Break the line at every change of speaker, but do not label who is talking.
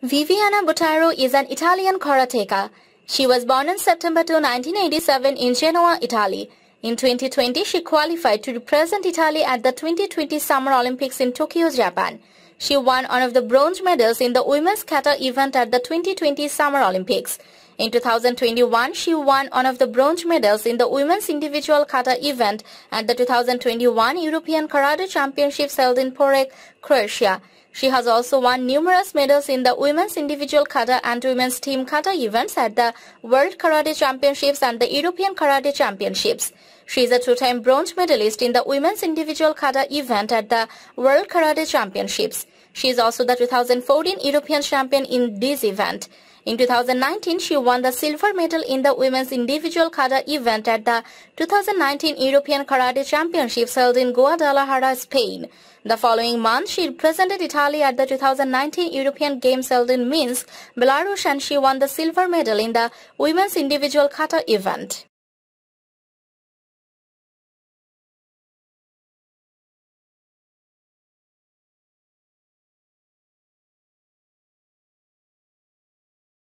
Viviana Butaro is an Italian karateka. She was born in September 2, 1987 in Genoa, Italy. In 2020, she qualified to represent Italy at the 2020 Summer Olympics in Tokyo, Japan. She won one of the bronze medals in the women's kata event at the 2020 Summer Olympics. In 2021, she won one of the bronze medals in the women's individual kata event at the 2021 European Karate Championships held in Porek, Croatia. She has also won numerous medals in the women's individual kata and women's team kata events at the World Karate Championships and the European Karate Championships. She is a two-time bronze medalist in the women's individual kata event at the World Karate Championships. She is also the 2014 European champion in this event. In 2019, she won the silver medal in the women's individual kata event at the 2019 European Karate Championships held in Guadalajara, Spain. The following month, she represented Italy at the 2019 European Games held in Minsk, Belarus and she won the silver medal in the women's individual kata event.